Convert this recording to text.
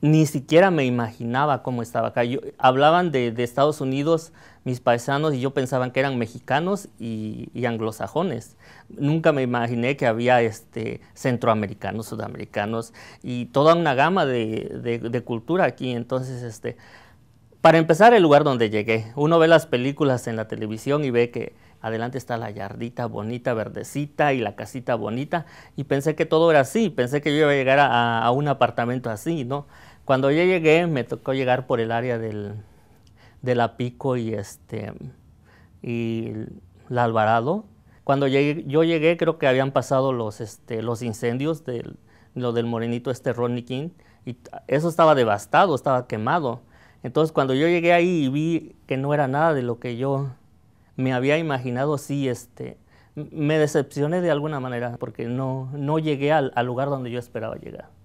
ni siquiera me imaginaba cómo estaba acá. Yo, hablaban de, Estados Unidos mis paisanos y yo pensaban que eran mexicanos y, anglosajones. Nunca me imaginé que había este, centroamericanos, sudamericanos y toda una gama de, de, cultura aquí. Entonces, este, para empezar, el lugar donde llegué. Uno ve las películas en la televisión y ve que adelante está la yardita bonita, verdecita y la casita bonita. Y pensé que todo era así, pensé que yo iba a llegar a, un apartamento así, ¿no? Cuando yo llegué me tocó llegar por el área del, de la Pico y, este, y la Alvarado. Cuando yo llegué creo que habían pasado los, este, los incendios del, lo del morenito este Ronnie King, y eso estaba devastado, estaba quemado. Entonces cuando yo llegué ahí y vi que no era nada de lo que yo me había imaginado, sí, este, me decepcioné de alguna manera porque no, no llegué al lugar donde yo esperaba llegar.